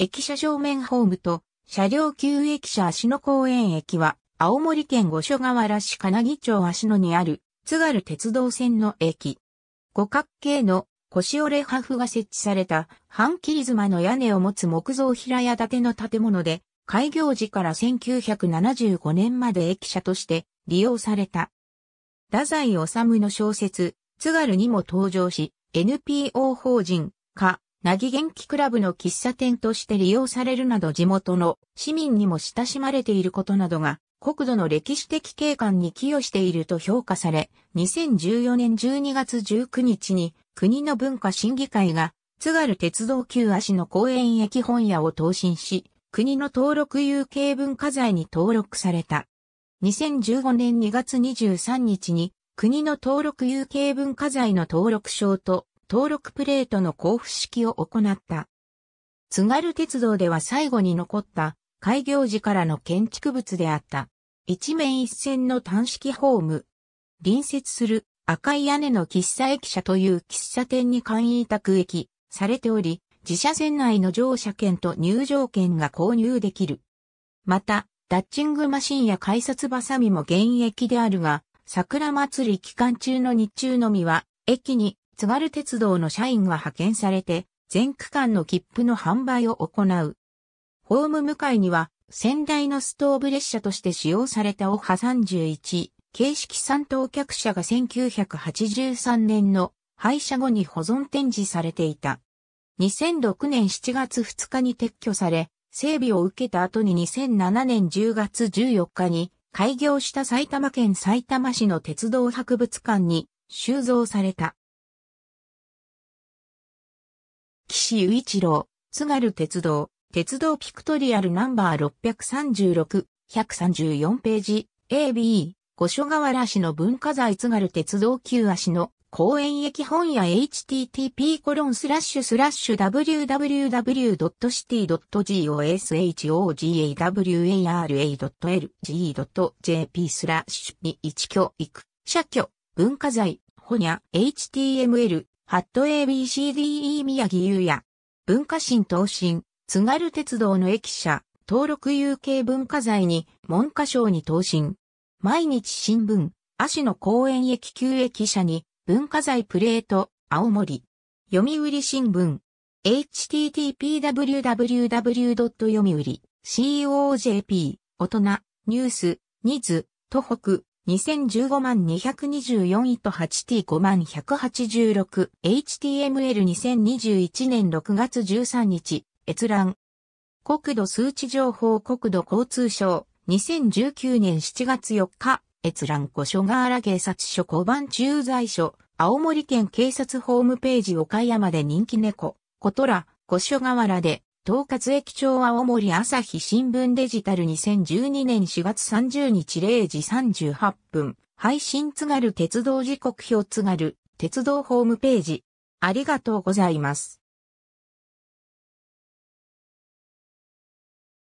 駅舎正面ホームと車両旧駅舎足の公園駅は青森県五所川原市金木町足野にある津軽鉄道線の駅。五角形の腰折れハフが設置された半切り妻の屋根を持つ木造平屋建ての建物で開業時から1975年まで駅舎として利用された。太宰治の小説、津軽にも登場し、NPO 法人、か、なぎ元気クラブの喫茶店として利用されるなど地元の市民にも親しまれていることなどが国土の歴史的景観に寄与していると評価され、2014年12月19日に国の文化審議会が津軽鉄道旧足の公園駅本屋を答申し、国の登録有形文化財に登録された。2015年2月23日に国の登録有形文化財の登録証と登録プレートの交付式を行った。津軽鉄道では最後に残った開業時からの建築物であった。一面一線の単式ホーム。隣接する赤い屋根の喫茶駅舎という喫茶店に簡易委託駅されており、自社船内の乗車券と入場券が購入できる。また、ダッチングマシンや改札バサミも現役であるが、桜祭り期間中の日中のみは、駅に津軽鉄道の社員が派遣されて、全区間の切符の販売を行う。ホーム向かいには、先代のストーブ列車として使用されたオハ31、形式3等客車が1983年の廃車後に保存展示されていた。2006年7月2日に撤去され、整備を受けた後に2007年10月14日に開業した埼玉県埼玉市の鉄道博物館に収蔵された。岸雄一郎、津軽鉄道、鉄道ピクトリアルナンバー636、134ページ、AB、五所川原市の文化財津軽鉄道旧足の公園駅本屋 http コロンスラッシュスラッシュ w w w c i t y g o s h o g a w a r a l g j p スラッシュに一挙行く、社居、文化財、ほにゃ、html、ハット ABCDE 宮城優也。文化新東進、津軽鉄道の駅舎、登録有形文化財に文科省に答申。毎日新聞、足の公園駅旧駅舎に文化財プレート、青森。読売新聞。httpwww. 読売 .co.jp 大人ニュースニズ東北2015万224位と 8T5 万 186HTML2021 年6月13日閲覧国土数値情報国土交通省2019年7月4日閲覧古書瓦警察署交番駐在所青森県警察ホームページ岡山で人気猫コトラ古書河原で東括駅長青森朝日新聞デジタル2012年4月30日0時38分。配信津軽鉄道時刻表津軽鉄道ホームページ。ありがとうございます。